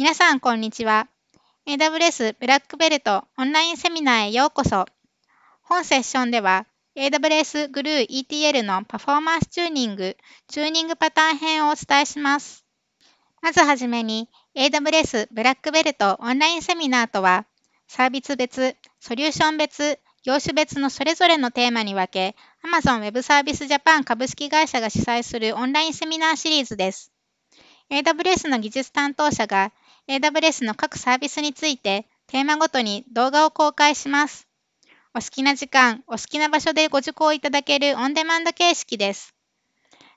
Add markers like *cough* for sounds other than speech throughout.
皆さん、こんにちは。AWS ブラックベルトオンラインセミナーへようこそ。本セッションでは、AWS グルー ETL のパフォーマンスチューニング、チューニングパターン編をお伝えします。まずはじめに、AWS ブラックベルトオンラインセミナーとは、サービス別、ソリューション別、業種別のそれぞれのテーマに分け、Amazon Web Service Japan 株式会社が主催するオンラインセミナーシリーズです。AWS の技術担当者が AWS の各サービスについてテーマごとに動画を公開します。お好きな時間、お好きな場所でご受講いただけるオンデマンド形式です。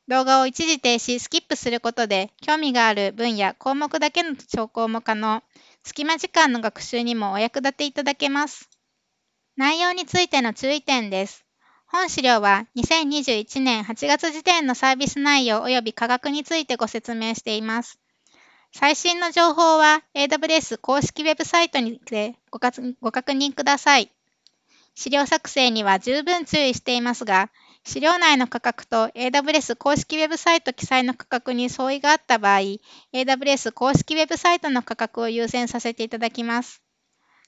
動画を一時停止、スキップすることで、興味がある分野、項目だけの聴講も可能、隙間時間の学習にもお役立ていただけます。内容についての注意点です。本資料は2021年8月時点のサービス内容及び価格についてご説明しています。最新の情報は AWS 公式ウェブサイトにてごご確認ください。資料作成には十分注意していますが、資料内の価格と AWS 公式ウェブサイト記載の価格に相違があった場合、AWS 公式ウェブサイトの価格を優先させていただきます。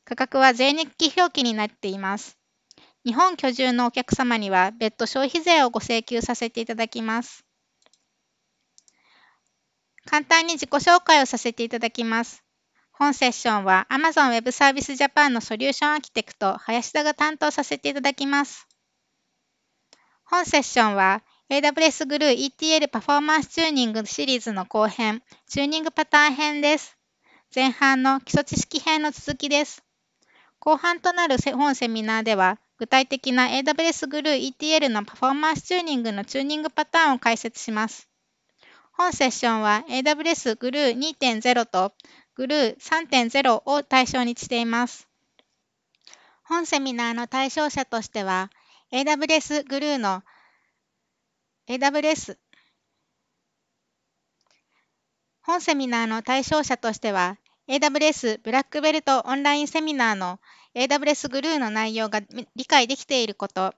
価格は税日記表記になっています。日本居住のお客様には別途消費税をご請求させていただきます。簡単に自己紹介をさせていただきます。本セッションは Amazon Web Service Japan のソリューションアーキテクト、林田が担当させていただきます。本セッションは AWS グルー ETL パフォーマンスチューニングシリーズの後編、チューニングパターン編です。前半の基礎知識編の続きです。後半となる本セミナーでは、具体的な AWS グルー ETL のパフォーマンスチューニングのチューニングパターンを解説します。本セッションは AWS グルー2.0とグルー3.0を対象にしています。本セミナーの対象者としては、AWS グルーの AWS 本セミナーの対象者としては、AWS ブラックベルトオンラインセミナーの AWS グルーの内容が理解できていること、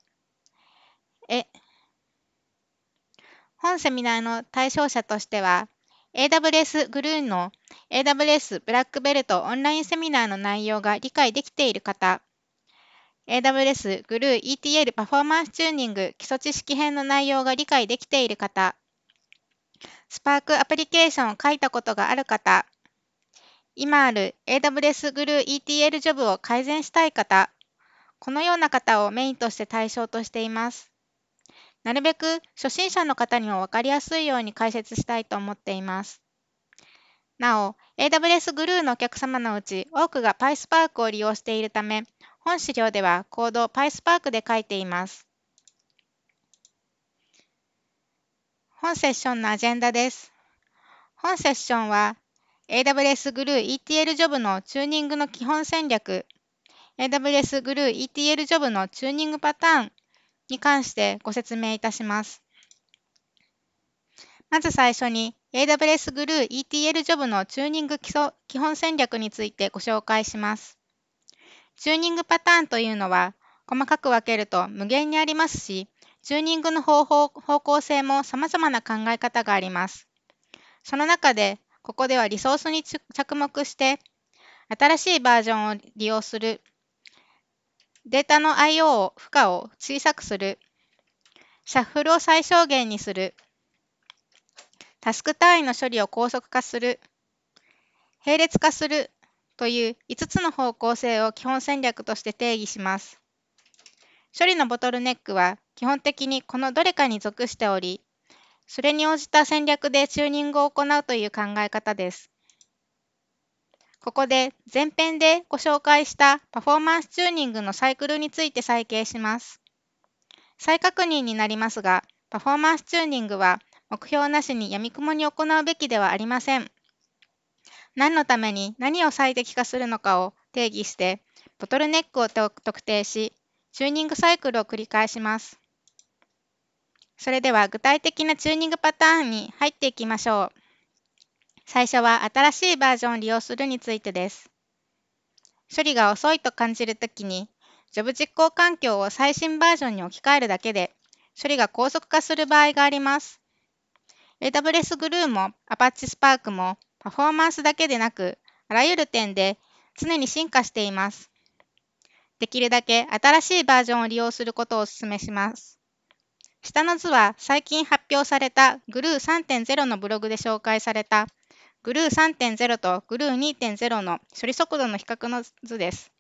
本セミナーの対象者としては、AWS グルーンの AWS ブラックベルトオンラインセミナーの内容が理解できている方、AWS グルー ETL パフォーマンスチューニング基礎知識編の内容が理解できている方、Spark アプリケーションを書いたことがある方、今ある AWS グルー ETL ジョブを改善したい方、このような方をメインとして対象としています。なるべく初心者の方にも分かりやすいように解説したいと思っています。なお、AWS グルーのお客様のうち多くが PySpark を利用しているため、本資料ではコードを PySpark で書いています。本セッションのアジェンダです。本セッションは AWS グルー ETL ジョブのチューニングの基本戦略、AWS グルー ETL ジョブのチューニングパターンに関してご説明いたします。まず最初に AWS グルー ETL ジョブのチューニング基礎基本戦略についてご紹介します。チューニングパターンというのは細かく分けると無限にありますし、チューニングの方法方向性も様々な考え方があります。その中で、ここではリソースに着目して、新しいバージョンを利用するデータの IO を負荷を小さくする。シャッフルを最小限にする。タスク単位の処理を高速化する。並列化するという5つの方向性を基本戦略として定義します。処理のボトルネックは基本的にこのどれかに属しており、それに応じた戦略でチューニングを行うという考え方です。ここで前編でご紹介したパフォーマンスチューニングのサイクルについて再掲します。再確認になりますが、パフォーマンスチューニングは目標なしにやみくもに行うべきではありません。何のために何を最適化するのかを定義して、ボトルネックを特定し、チューニングサイクルを繰り返します。それでは具体的なチューニングパターンに入っていきましょう。最初は新しいバージョンを利用するについてです。処理が遅いと感じるときに、ジョブ実行環境を最新バージョンに置き換えるだけで、処理が高速化する場合があります。AWS Glue も Apache Spark もパフォーマンスだけでなく、あらゆる点で常に進化しています。できるだけ新しいバージョンを利用することをお勧めします。下の図は最近発表された Glue 3.0のブログで紹介されたグルー3.0とグルー2.0の処理速度の比較の図です。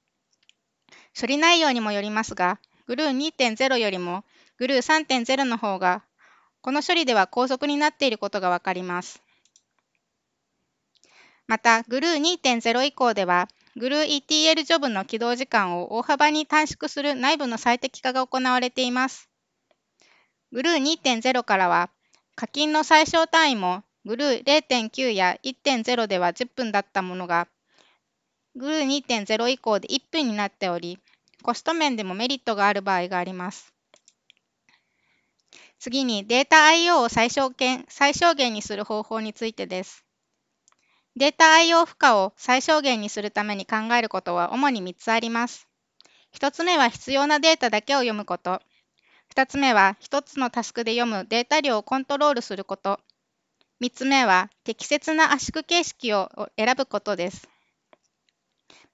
処理内容にもよりますが、グルー2.0よりもグルー3.0の方が、この処理では高速になっていることがわかります。また、グルー2.0以降では、グルー ETL ジョブの起動時間を大幅に短縮する内部の最適化が行われています。グルー2.0からは課金の最小単位もグルー0.9や1.0では10分だったものが、グルー2.0以降で1分になっており、コスト面でもメリットがある場合があります。次にデータ IO を最小限最小限にする方法についてです。データ IO 負荷を最小限にするために考えることは主に3つあります。1つ目は必要なデータだけを読むこと。2つ目は1つのタスクで読むデータ量をコントロールすること。3つ目は適切な圧縮形式を選ぶことです。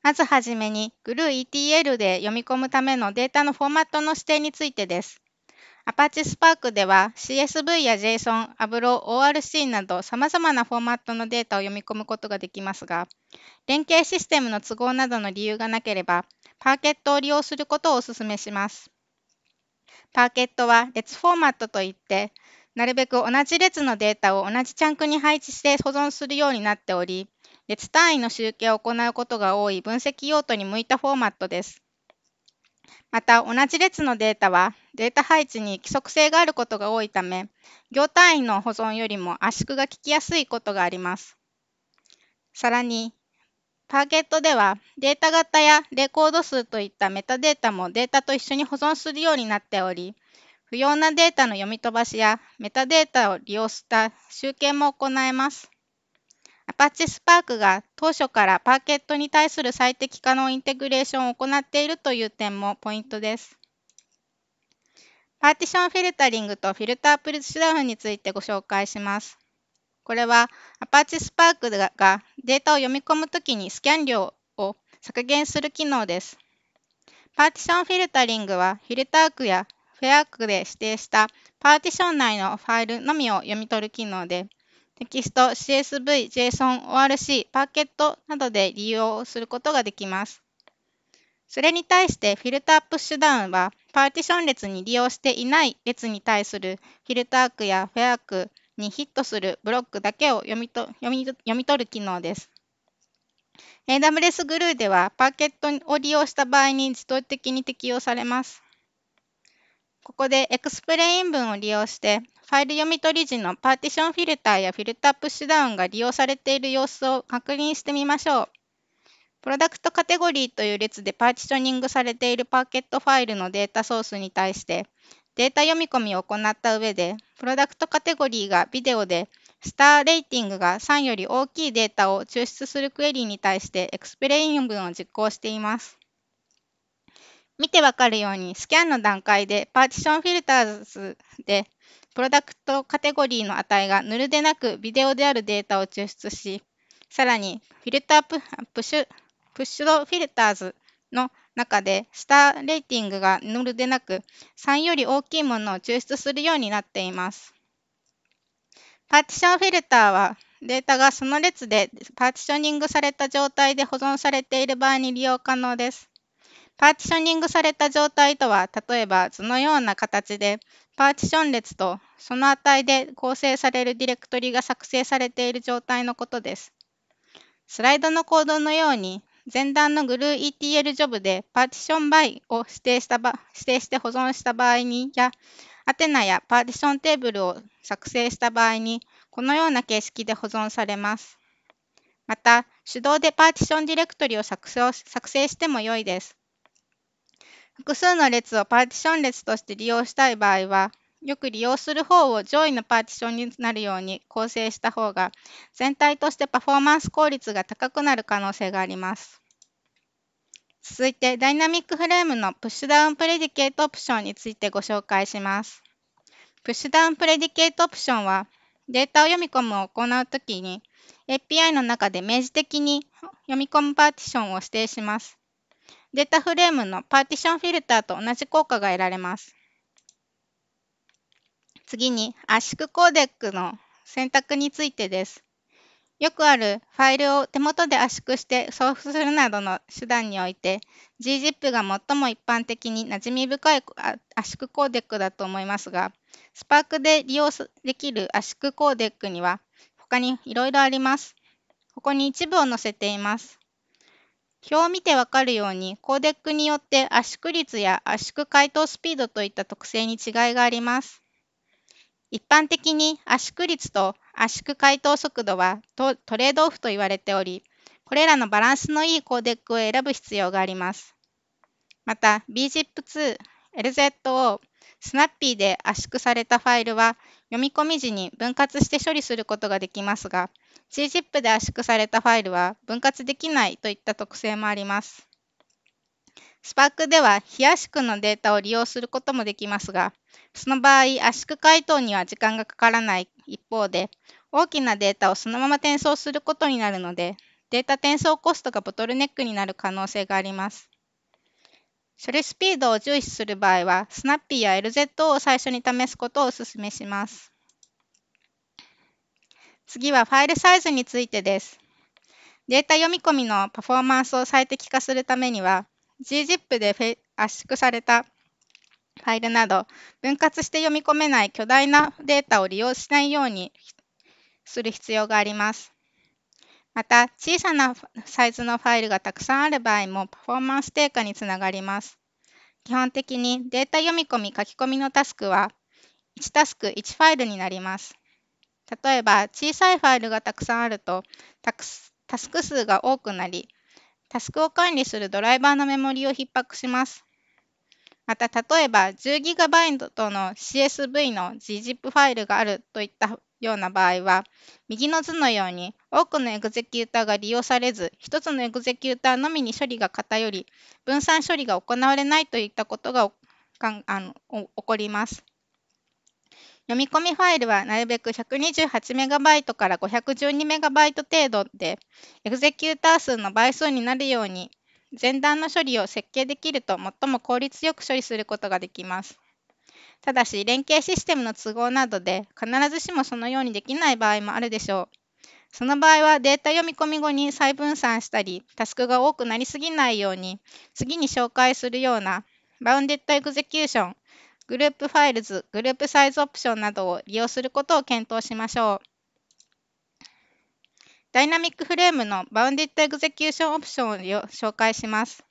まずはじめに GluETL で読み込むためのデータのフォーマットの指定についてです。Apache Spark では CSV や JSON、Avro、ORC など様々なフォーマットのデータを読み込むことができますが、連携システムの都合などの理由がなければ、パーケットを利用することをお勧めします。パーケットは列フォーマットといって、なるべく同じ列のデータを同じチャンクに配置して保存するようになっており、列単位の集計を行うことが多い分析用途に向いたフォーマットです。また、同じ列のデータはデータ配置に規則性があることが多いため、行単位の保存よりも圧縮が効きやすいことがあります。さらに、ターゲットではデータ型やレコード数といったメタデータもデータと一緒に保存するようになっており、不要なデータの読み飛ばしやメタデータを利用した集計も行えます。Apache Spark が当初からパーケットに対する最適化のインテグレーションを行っているという点もポイントです。パーティションフィルタリングとフィルタープルシダフについてご紹介します。これは Apache Spark がデータを読み込むときにスキャン量を削減する機能です。パーティションフィルタリングはフィルタークやフェアアクで指定したパーティション内のファイルのみを読み取る機能で、テキスト、CSV、JSON、ORC、パーケットなどで利用することができます。それに対してフィルタープッシュダウンは、パーティション列に利用していない列に対するフィルタークやフェアアクにヒットするブロックだけを読みと読み読み取る機能です。AWS グルーでは、パーケットを利用した場合に自動的に適用されます。ここでエクスプレイン文を利用して、ファイル読み取り時のパーティションフィルターやフィルタープッシュダウンが利用されている様子を確認してみましょう。プロダクトカテゴリーという列でパーティショニングされているパーケットファイルのデータソースに対して、データ読み込みを行った上で、プロダクトカテゴリーがビデオで、スターレーティングが3より大きいデータを抽出するクエリに対してエクスプレイン文を実行しています。見てわかるように、スキャンの段階でパーティションフィルターズで、プロダクトカテゴリーの値がヌルでなくビデオであるデータを抽出し、さらに、フィルターププッシュ、プッシュドフィルターズの中で、スターレーティングがヌルでなく、3より大きいものを抽出するようになっています。パーティションフィルターは、データがその列でパーティショニングされた状態で保存されている場合に利用可能です。パーティショニングされた状態とは、例えば図のような形で、パーティション列とその値で構成されるディレクトリが作成されている状態のことです。スライドのコードのように、前段の g ル u e t l ジョブでパーティション by を指定したば指定して保存した場合にや、アテナやパーティションテーブルを作成した場合に、このような形式で保存されます。また、手動でパーティションディレクトリを作成しても良いです。複数の列をパーティション列として利用したい場合は、よく利用する方を上位のパーティションになるように構成した方が、全体としてパフォーマンス効率が高くなる可能性があります。続いて、ダイナミックフレームのプッシュダウンプレディケートオプションについてご紹介します。プッシュダウンプレディケートオプションは、データを読み込むを行うときに、API の中で明示的に読み込むパーティションを指定します。データフレームのパーティションフィルターと同じ効果が得られます。次に圧縮コーデックの選択についてです。よくあるファイルを手元で圧縮して送付するなどの手段において gzip が最も一般的に馴染み深い圧縮コーデックだと思いますが Spark で利用できる圧縮コーデックには他にいろいろあります。ここに一部を載せています。表を見てわかるように、コーデックによって圧縮率や圧縮解凍スピードといった特性に違いがあります。一般的に圧縮率と圧縮解凍速度はトレードオフと言われており、これらのバランスのいいコーデックを選ぶ必要があります。また、BZIP2、LZO、スナッピーで圧縮されたファイルは読み込み時に分割して処理することができますが gzip で圧縮されたファイルは分割できないといった特性もあります Spark では非圧縮のデータを利用することもできますがその場合圧縮解凍には時間がかからない一方で大きなデータをそのまま転送することになるのでデータ転送コストがボトルネックになる可能性があります処理スピードを重視する場合は、スナッピーや LZO を最初に試すことをお勧めします。次はファイルサイズについてです。データ読み込みのパフォーマンスを最適化するためには、gzip で圧縮されたファイルなど、分割して読み込めない巨大なデータを利用しないようにする必要があります。また、小さなサイズのファイルがたくさんある場合もパフォーマンス低下につながります。基本的にデータ読み込み書き込みのタスクは1タスク1ファイルになります。例えば、小さいファイルがたくさんあるとタスク数が多くなり、タスクを管理するドライバーのメモリを逼迫します。また、例えば 10GB の CSV の GZIP ファイルがあるといったような場合は、右の図のように多くのエグゼキューターが利用されず、一つのエグゼキューターのみに処理が偏り、分散処理が行われないといったことがあの起こります。読み込みファイルはなるべく 128MB から 512MB 程度で、エグゼキューター数の倍数になるように、前段の処理を設計できると最も効率よく処理することができます。ただし、連携システムの都合などで必ずしもそのようにできない場合もあるでしょう。その場合はデータ読み込み後に再分散したり、タスクが多くなりすぎないように、次に紹介するような、バウンデッドエグゼキューション、グループファイルズ、グループサイズオプションなどを利用することを検討しましょう。ダイナミックフレームのバウンデッドエグゼキューションオプションを紹介します。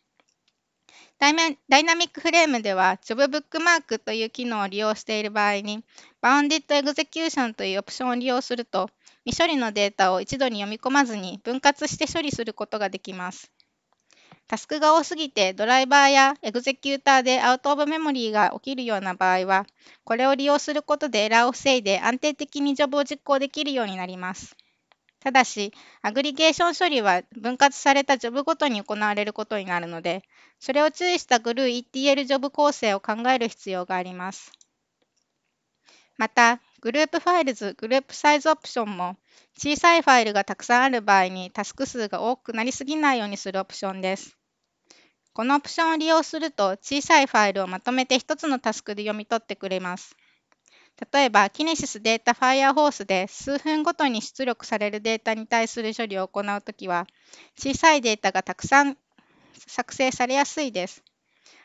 ダイナミックフレームではジョブブックマークという機能を利用している場合に Bounded Execution というオプションを利用すると未処理のデータを一度に読み込まずに分割して処理することができます。タスクが多すぎてドライバーやエグゼキューターでアウトオブメモリーが起きるような場合はこれを利用することでエラーを防いで安定的にジョブを実行できるようになります。ただし、アグリゲーション処理は分割されたジョブごとに行われることになるので、それを注意したグルー ETL ジョブ構成を考える必要があります。また、グループファイルズ、グループサイズオプションも、小さいファイルがたくさんある場合にタスク数が多くなりすぎないようにするオプションです。このオプションを利用すると、小さいファイルをまとめて1つのタスクで読み取ってくれます。例えば、キネシスデータファイアホースで数分ごとに出力されるデータに対する処理を行うときは、小さいデータがたくさん *laughs* 作成されやすいです。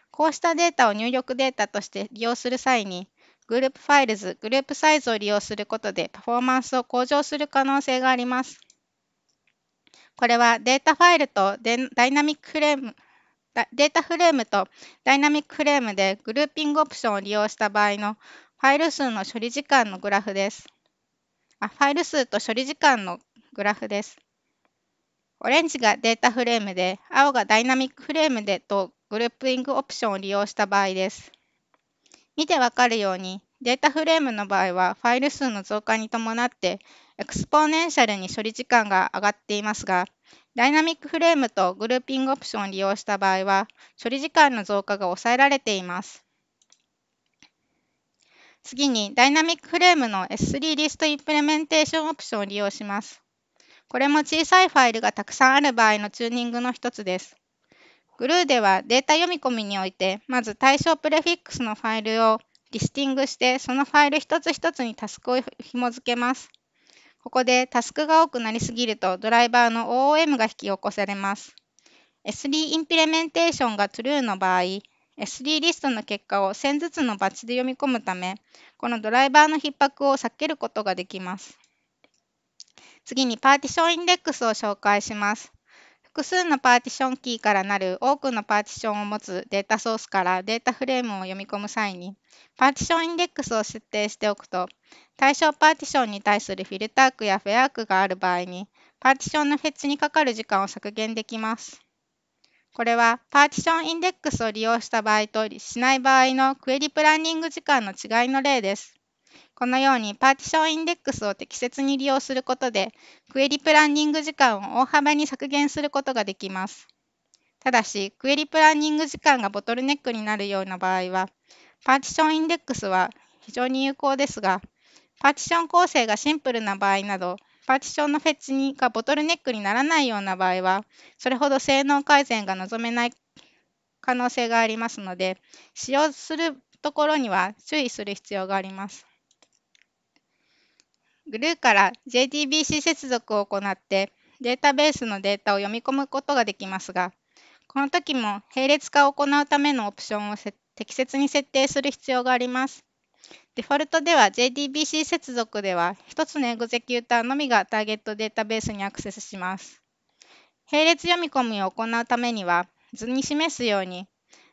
こうしたデータを入力データとして利用する際に、グループファイルズ、グループサイズを利用することでパフォーマンスを向上する可能性があります。これはデータファイルとダイナミックフレーム、データフレームとダイナミックフレームでグルーピングオプションを利用した場合のファイル数の処理時間のグラフです。あ、ファイル数と処理時間のグラフです。オレンジがデータフレームで、青がダイナミックフレームでとグループイングオプションを利用した場合です。見てわかるように、データフレームの場合はファイル数の増加に伴ってエクスポーネンシャルに処理時間が上がっていますが、ダイナミックフレームとグルーピングオプションを利用した場合は処理時間の増加が抑えられています。次にダイナミックフレームの S3 リストインプレメンテーションオプションを利用します。これも小さいファイルがたくさんある場合のチューニングの一つです。Glue ではデータ読み込みにおいて、まず対象プレフィックスのファイルをリスティングして、そのファイル一つ一つにタスクを紐付けます。ここでタスクが多くなりすぎるとドライバーの OOM が引き起こされます。S3 インプレメンテーションが True の場合、SD リストの結果を線ずつのバッチで読み込むため、このドライバーの逼迫を避けることができます。次にパーティションインデックスを紹介します。複数のパーティションキーからなる多くのパーティションを持つデータソースからデータフレームを読み込む際に、パーティションインデックスを設定しておくと、対象パーティションに対するフィルター区やフェア区がある場合に、パーティションのフェッチにかかる時間を削減できます。これはパーティションインデックスを利用した場合としない場合のクエリプランニング時間の違いの例です。このようにパーティションインデックスを適切に利用することで、クエリプランニング時間を大幅に削減することができます。ただし、クエリプランニング時間がボトルネックになるような場合は、パーティションインデックスは非常に有効ですが、パーティション構成がシンプルな場合など、パーティションのフェッチがボトルネックにならないような場合は、それほど性能改善が望めない可能性がありますので、使用するところには注意する必要があります。グルーから JDBC 接続を行ってデータベースのデータを読み込むことができますが、この時も並列化を行うためのオプションを適切に設定する必要があります。デフォルトでは JDBC 接続では1つのエグゼキューターのみがターゲットデータベースにアクセスします。並列読み込みを行うためには図に示すように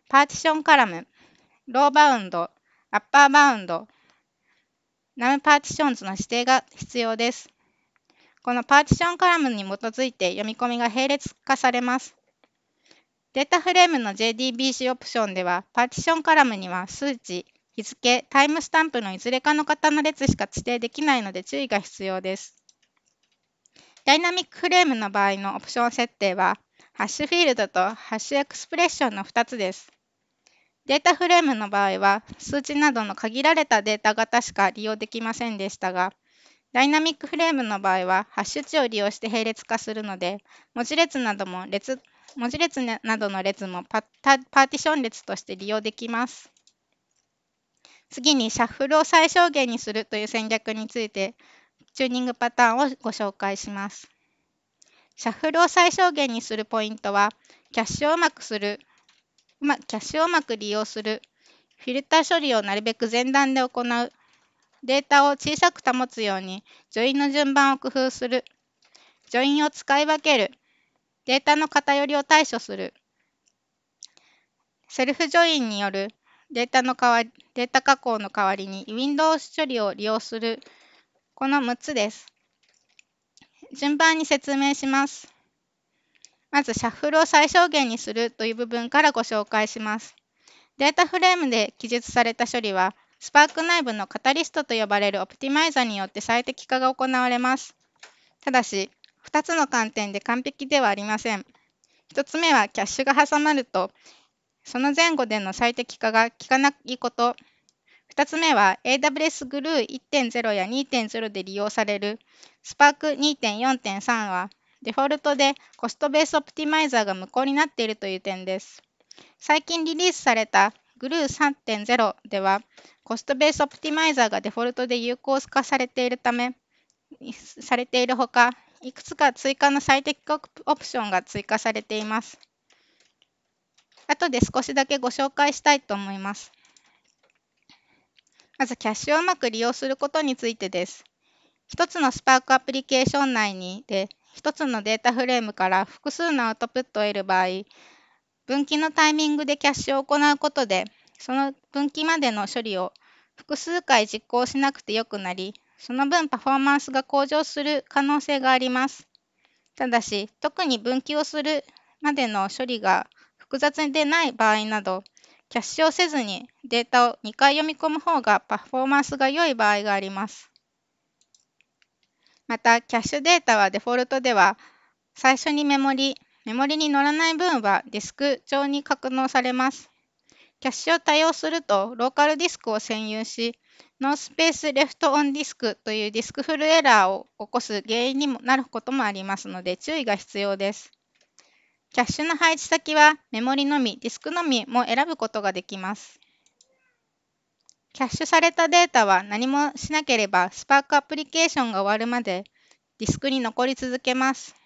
パーティションカラム、ローバウンド、アッパーバウンド、ナムパーティションズの指定が必要です。このパーティションカラムに基づいて読み込みが並列化されます。データフレームの JDBC オプションでは、パーティションカラムには数値、日付、タイムスタンプのいずれかの方の列しか指定できないので注意が必要です。ダイナミックフレームの場合のオプション設定は、ハッシュフィールドとハッシュエクスプレッションの2つです。データフレームの場合は、数値などの限られたデータ型しか利用できませんでしたが、ダイナミックフレームの場合は、ハッシュ値を利用して並列化するので、文字列なども列、文字列などの列もパパーティション列として利用できます。次にシャッフルを最小限にするという戦略についてチューニングパターンをご紹介します。シャッフルを最小限にするポイントは、キャッシュをうまくする、ま、キャッシュをうまく利用する、フィルター処理をなるべく前段で行う、データを小さく保つように、ジョインの順番を工夫する、ジョインを使い分ける、データの偏りを対処する、セルフジョインによるデータの代わり、データ加工の代わりに Windows 処理を利用する、この6つです。順番に説明します。まず、シャッフルを最小限にするという部分からご紹介します。データフレームで記述された処理は、スパーク内部のカタリストと呼ばれるオプティマイザーによって最適化が行われます。ただし、2つの観点で完璧ではありません。1つ目はキャッシュが挟まるとその前後での最適化が効かないこと。2つ目は AWS グルー1.0や2.0で利用される Spark 2.4.3はデフォルトでコストベースオプティマイザーが無効になっているという点です。最近リリースされたグルー3.0ではコストベースオプティマイザーがデフォルトで有効化されているため、されているほか、いくつか追加の最適化オプションが追加されています。後で少しだけご紹介したいと思います。まず、キャッシュをうまく利用することについてです。一つのスパークアプリケーション内にで、一つのデータフレームから複数のアウトプットを得る場合、分岐のタイミングでキャッシュを行うことで、その分岐までの処理を複数回実行しなくてよくなり、その分パフォーマンスが向上する可能性があります。ただし、特に分岐をするまでの処理が複雑でない場合など、キャッシュをせずにデータを2回読み込む方がパフォーマンスが良い場合があります。また、キャッシュデータはデフォルトでは、最初にメモリ、メモリに乗らない分はディスク上に格納されます。キャッシュを多用すると、ローカルディスクを占有し、ノースペースレフトオンディスクというディスクフルエラーを起こす原因にもなることもありますので注意が必要です。キャッシュの配置先はメモリのみ、ディスクのみも選ぶことができます。キャッシュされたデータは何もしなければ Spark アプリケーションが終わるまでディスクに残り続けます。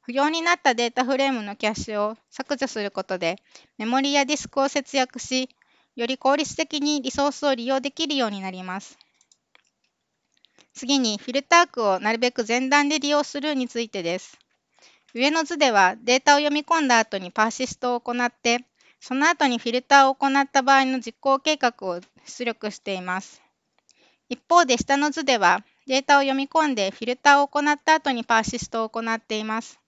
不要になったデータフレームのキャッシュを削除することでメモリやディスクを節約し、より効率的にリソースを利用できるようになります。次にフィルター区をなるべく前段で利用するについてです。上の図ではデータを読み込んだ後にパーシストを行って、その後にフィルターを行った場合の実行計画を出力しています。一方で下の図ではデータを読み込んでフィルターを行った後にパーシストを行っています。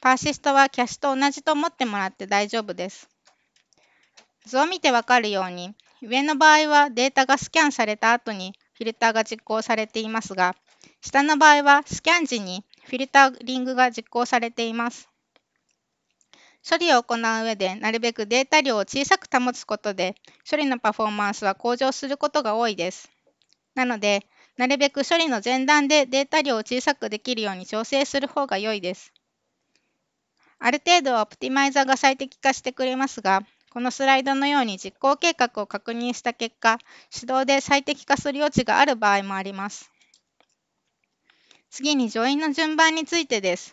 パーシストはキャッシュと同じと思ってもらって大丈夫です。図を見てわかるように、上の場合はデータがスキャンされた後にフィルターが実行されていますが、下の場合はスキャン時にフィルタリングが実行されています。処理を行う上で、なるべくデータ量を小さく保つことで、処理のパフォーマンスは向上することが多いです。なので、なるべく処理の前段でデータ量を小さくできるように調整する方が良いです。ある程度はオプティマイザーが最適化してくれますが、このスライドのように実行計画を確認した結果、手動で最適化する余地がある場合もあります。次にジョイの順番についてです。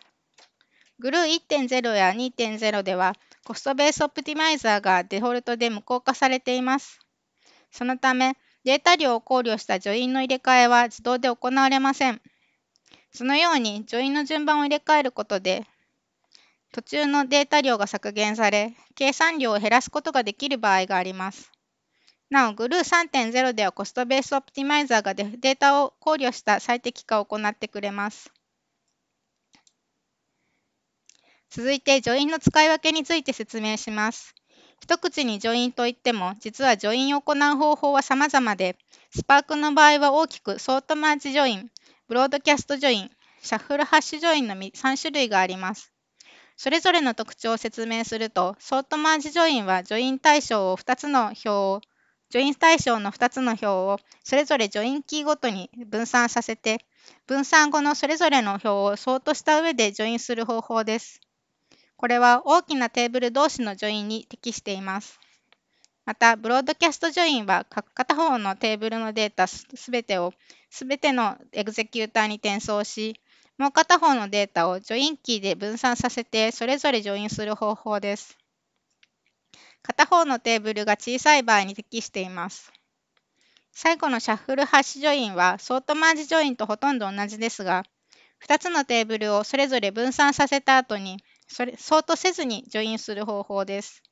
グルー1.0や2.0では、コストベースオプティマイザーがデフォルトで無効化されています。そのため、データ量を考慮したジョイの入れ替えは自動で行われません。そのように、ジョイの順番を入れ替えることで、途中のデータ量が削減され、計算量を減らすことができる場合があります。なお、グルー3.0ではコストベースオプティマイザーがデータを考慮した最適化を行ってくれます。続いて、ジョインの使い分けについて説明します。一口にジョインといっても、実はジョインを行う方法は様々で、スパークの場合は大きくソートマーチジョイン、ブロードキャストジョイン、シャッフルハッシュジョインの3種類があります。それぞれの特徴を説明すると、ソートマージジョインはジョイン対象を2つの表をジョイン対象の2つの表をそれぞれジョインキーごとに分散させて、分散後のそれぞれの表を相とした上でジョインする方法です。これは大きなテーブル同士のジョインに適しています。また、ブロードキャストジョインは片方のテーブルのデータすべてをすべてのエグゼキューターに転送し、もう片方のデータをジョインキーで分散させてそれぞれジョインする方法です。片方のテーブルが小さい場合に適しています。最後のシャッフルハッシュジョインはソートマージジョインとほとんど同じですが、2つのテーブルをそれぞれ分散させた後に、それソートせずにジョインする方法です。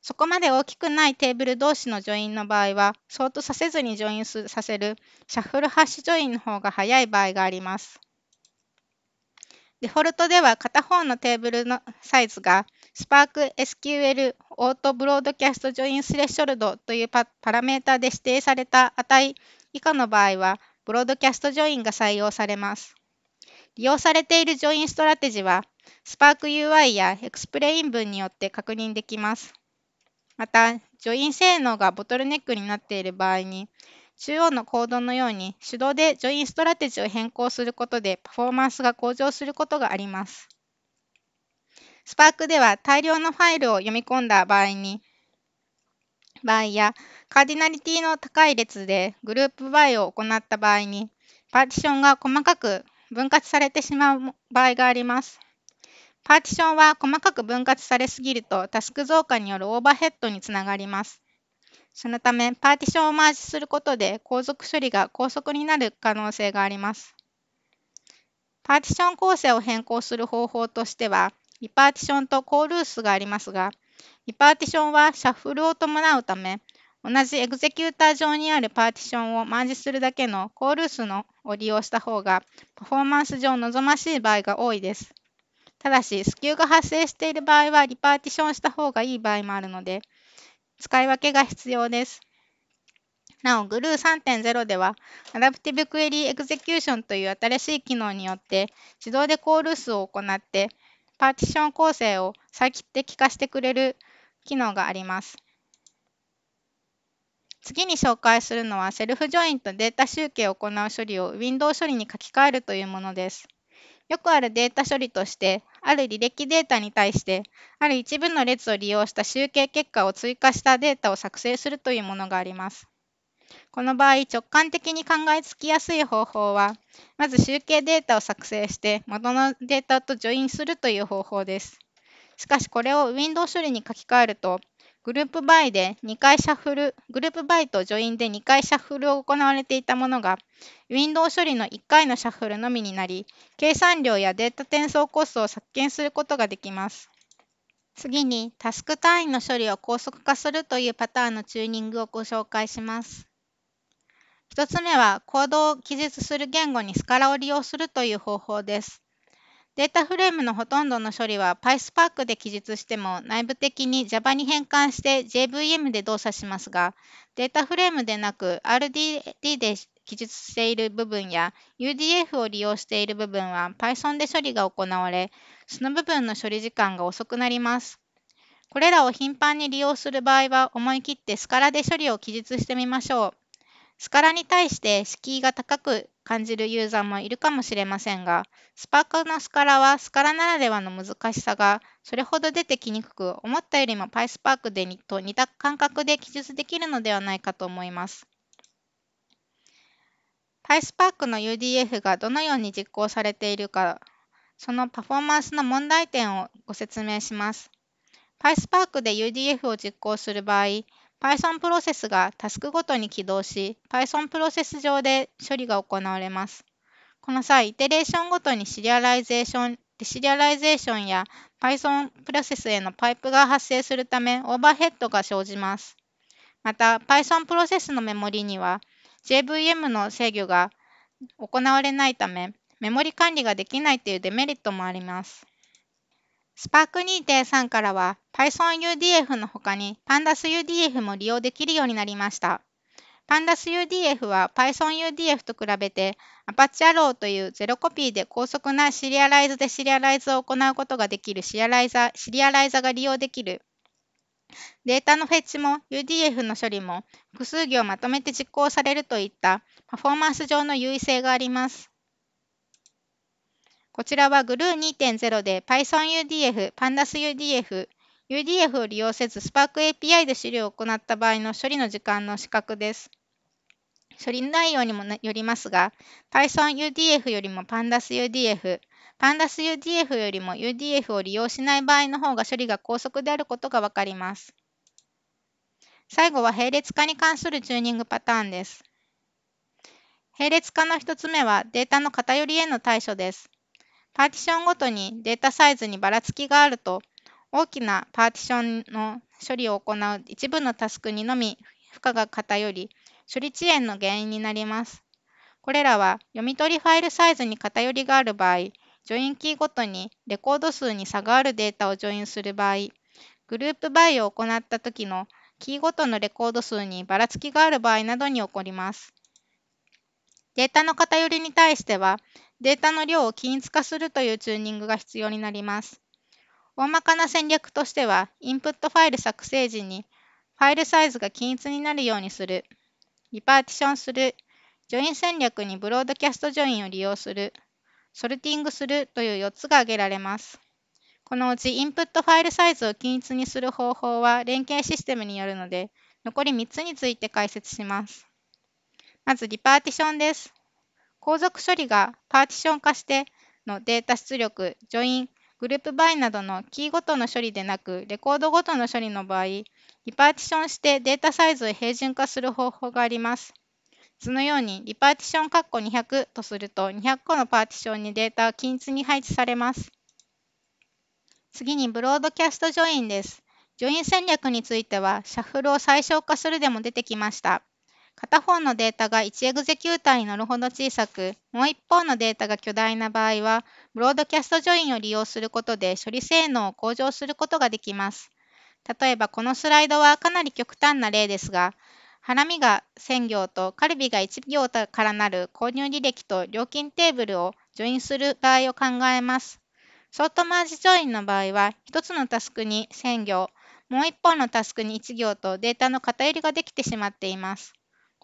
そこまで大きくないテーブル同士のジョインの場合は、ソートさせずにジョインさせるシャッフルハッシュジョインの方が早い場合があります。デフォルトでは片方のテーブルのサイズが Spark SQL オートブロードキャストジョインスレッショルドというパラメータで指定された値以下の場合はブロードキャストジョイ n が採用されます。利用されているジョインストラテジは Spark UI や Explain 文によって確認できます。また、ジョイン性能がボトルネックになっている場合に中央の行動のように手動でジョインストラテジーを変更することでパフォーマンスが向上することがあります。Spark では大量のファイルを読み込んだ場合に、場合やカーディナリティの高い列でグループバイを行った場合に、パーティションが細かく分割されてしまう場合があります。パーティションは細かく分割されすぎるとタスク増加によるオーバーヘッドにつながります。そのため、パーティションをマージすることで後続処理が高速になる可能性があります。パーティション構成を変更する方法としては、リパーティションとコールースがありますが、リパーティションはシャッフルを伴うため、同じエグゼキューター上にあるパーティションをマージするだけのコールースのを利用した方が、パフォーマンス上望ましい場合が多いです。ただし、スキューが発生している場合は、リパーティションした方がいい場合もあるので、使い分けが必要です。なお、グルー3.0では、アダプティブクエリーエクゼキューションという新しい機能によって、自動でコール数を行って、パーティション構成を最適化してくれる機能があります。次に紹介するのは、セルフジョイントデータ集計を行う処理を Windows 処理に書き換えるというものです。よくあるデータ処理として、ある履歴データに対して、ある一部の列を利用した集計結果を追加したデータを作成するというものがあります。この場合、直感的に考えつきやすい方法は、まず集計データを作成して、元のデータとジョインするという方法です。しかしこれを Windows 処理に書き換えると、グループバイで2回シャッフル、グループバイとジョインで2回シャッフルを行われていたものが、ウィンドウ処理の1回のシャッフルのみになり、計算量やデータ転送コストを削減することができます。次に、タスク単位の処理を高速化するというパターンのチューニングをご紹介します。1つ目は、コードを記述する言語にスカラを利用するという方法です。データフレームのほとんどの処理は PySpark で記述しても内部的に Java に変換して JVM で動作しますが、データフレームでなく RDD で記述している部分や UDF を利用している部分は Python で処理が行われ、その部分の処理時間が遅くなります。これらを頻繁に利用する場合は思い切ってスカラで処理を記述してみましょう。スカラに対して敷居が高く感じるユーザーもいるかもしれませんが、スパークのスカラはスカラならではの難しさがそれほど出てきにくく、思ったよりも PySpark でと似た感覚で記述できるのではないかと思います。PySpark の UDF がどのように実行されているか、そのパフォーマンスの問題点をご説明します。PySpark で UDF を実行する場合、Python プロセスがタスクごとに起動し、Python プロセス上で処理が行われます。この際、イテレーションごとにシリアライゼーション、デシリアライゼーションや Python プロセスへのパイプが発生するため、オーバーヘッドが生じます。また、Python プロセスのメモリには、JVM の制御が行われないため、メモリ管理ができないというデメリットもあります。Spark2.3 からは PythonUDF の他に PandasUDF も利用できるようになりました。PandasUDF は PythonUDF と比べて Apache Arrow というゼロコピーで高速なシリアライズでシリアライズを行うことができるシリアライザシリアライザが利用できる。データのフェッチも UDF の処理も複数行まとめて実行されるといったパフォーマンス上の優位性があります。こちらは Glue2.0 で PythonUDF、PandasUDF、UDF を利用せず Spark API で資料を行った場合の処理の時間の資格です。処理内容にもよりますが、PythonUDF よりも PandasUDF、PandasUDF よりも UDF を利用しない場合の方が処理が高速であることがわかります。最後は並列化に関するチューニングパターンです。並列化の1つ目はデータの偏りへの対処です。パーティションごとにデータサイズにばらつきがあると、大きなパーティションの処理を行う一部のタスクにのみ負荷が偏り、処理遅延の原因になります。これらは読み取りファイルサイズに偏りがある場合、ジョインキーごとにレコード数に差があるデータをジョインする場合、グループバイを行った時のキーごとのレコード数にばらつきがある場合などに起こります。データの偏りに対しては、データの量を均一化するというチューニングが必要になります。大まかな戦略としては、インプットファイル作成時に、ファイルサイズが均一になるようにする、リパーティションする、ジョイン戦略にブロードキャストジョインを利用する、ソルティングするという4つが挙げられます。このうちインプットファイルサイズを均一にする方法は連携システムによるので、残り3つについて解説します。まずリパーティションです。後続処理がパーティション化してのデータ出力、ジョイン、グループバイなどのキーごとの処理でなく、レコードごとの処理の場合、リパーティションしてデータサイズを平準化する方法があります。そのように、リパーティションカッコ200とすると、200個のパーティションにデータは均一に配置されます。次に、ブロードキャストジョインです。ジョイン戦略については、シャッフルを最小化するでも出てきました。片方のデータが1エグゼキューターに乗るほど小さく、もう一方のデータが巨大な場合は、ブロードキャストジョインを利用することで処理性能を向上することができます。例えばこのスライドはかなり極端な例ですが、ハラミが1000行とカルビが1行からなる購入履歴と料金テーブルをジョインする場合を考えます。ソートマージジョインの場合は、1つのタスクに1000行、もう一方のタスクに1行とデータの偏りができてしまっています。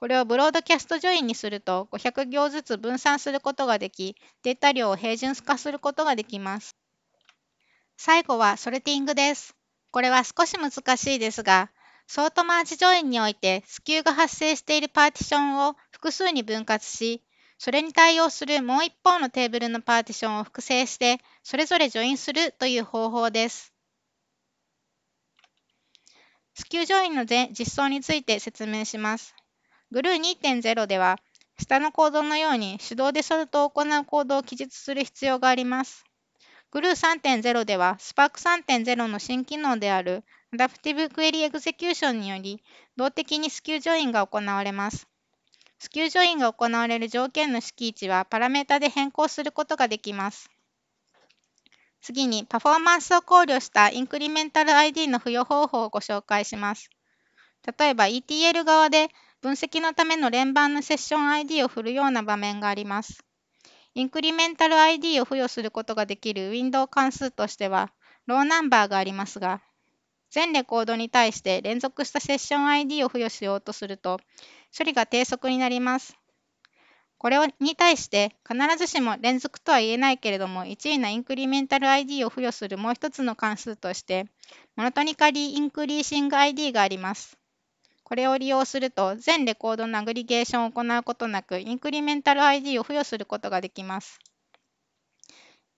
これをブロードキャストジョインにすると500行ずつ分散することができ、データ量を平準化することができます。最後はソルティングです。これは少し難しいですが、ソートマージジョインにおいてスキューが発生しているパーティションを複数に分割し、それに対応するもう一方のテーブルのパーティションを複製して、それぞれジョインするという方法です。スキュージョインの実装について説明します。グルー2.0では、下の行動のように手動でソルトを行う行動を記述する必要があります。グルー3.0では、s p a r k 3.0の新機能であるアダプティブクエリエグゼキューションにより、動的にスキュージョインが行われます。スキュージョインが行われる条件の式置はパラメータで変更することができます。次に、パフォーマンスを考慮したインクリメンタル ID の付与方法をご紹介します。例えば ETL 側で分析のための連番のセッション ID を振るような場面があります。インクリメンタル ID を付与することができるウィンドウ関数としては、ローナンバーがありますが、全レコードに対して連続したセッション ID を付与しようとすると、処理が低速になります。これに対して、必ずしも連続とは言えないけれども、1位なインクリメンタル ID を付与するもう一つの関数として、モノトニカリーインクリーシング ID があります。これを利用すると、全レコードのアグリゲーションを行うことなく、インクリメンタル ID を付与することができます。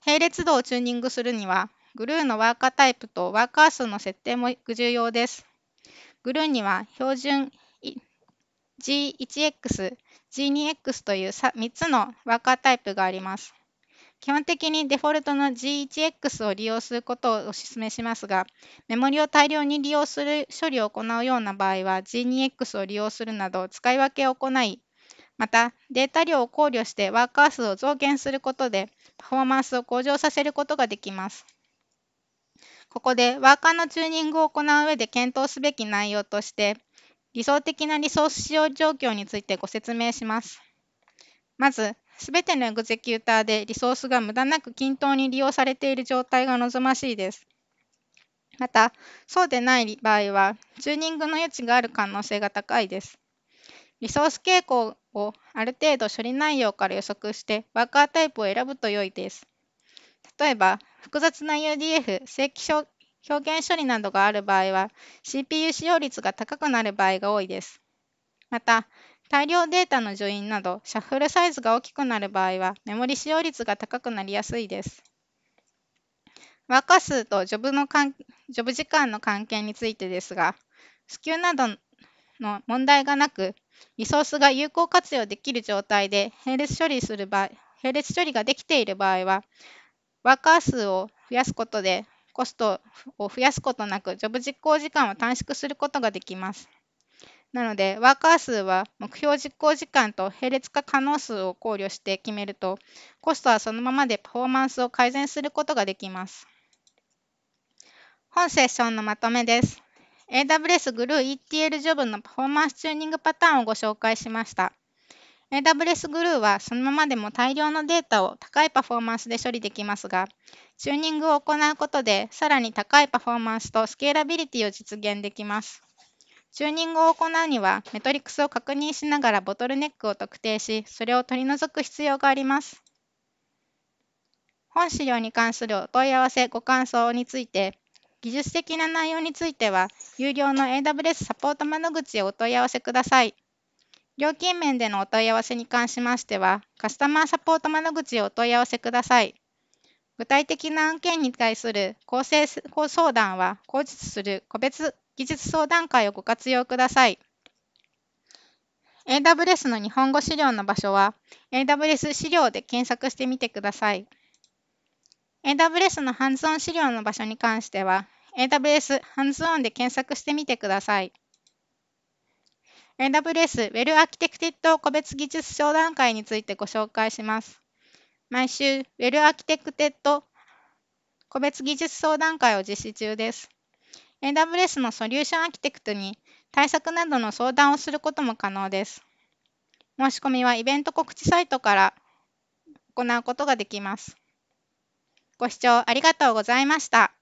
並列度をチューニングするには、グルーのワーカータイプとワーカー数の設定も重要です。グルーには標準 G1X、G2X という 3, 3つのワーカータイプがあります。基本的にデフォルトの G1X を利用することをお勧めしますが、メモリを大量に利用する処理を行うような場合は G2X を利用するなど使い分けを行い、またデータ量を考慮してワーカー数を増減することでパフォーマンスを向上させることができます。ここでワーカーのチューニングを行う上で検討すべき内容として、理想的なリソース使用状況についてご説明します。まず、すべてのエグゼキューターでリソースが無駄なく均等に利用されている状態が望ましいです。また、そうでない場合は、チューニングの余地がある可能性が高いです。リソース傾向をある程度処理内容から予測してワーカータイプを選ぶと良いです。例えば、複雑な UDF、正規表現処理などがある場合は、CPU 使用率が高くなる場合が多いです。また、大量データのジョインなどシャッフルサイズが大きくなる場合はメモリ使用率が高くなりやすいです。ワーカー数とジョブのかんジョブ時間の関係についてですが、ューなどの問題がなく、リソースが有効活用できる状態で並列処理する場合、並列処理ができている場合は、ワーカー数を増やすことでコストを増やすことなく、ジョブ実行時間を短縮することができます。なので、ワーカー数は目標実行時間と並列化可能数を考慮して決めると、コストはそのままでパフォーマンスを改善することができます。本セッションのまとめです。AWS グルー ETL ジョブのパフォーマンスチューニングパターンをご紹介しました。AWS グルーはそのままでも大量のデータを高いパフォーマンスで処理できますが、チューニングを行うことでさらに高いパフォーマンスとスケーラビリティを実現できます。チューニングを行うには、メトリクスを確認しながらボトルネックを特定し、それを取り除く必要があります。本資料に関するお問い合わせ、ご感想について、技術的な内容については、有料の AWS サポート窓口へお問い合わせください。料金面でのお問い合わせに関しましては、カスタマーサポート窓口へお問い合わせください。具体的な案件に対する公正相談は、後日する個別技術相談会をご活用ください。AWS の日本語資料の場所は AWS 資料で検索してみてください。AWS のハンズオン資料の場所に関しては AWS ハンズオンで検索してみてください。AWS Well Architected 個別技術相談会についてご紹介します。毎週 Well Architected 個別技術相談会を実施中です。AWS のソリューションアーキテクトに対策などの相談をすることも可能です。申し込みはイベント告知サイトから行うことができます。ご視聴ありがとうございました。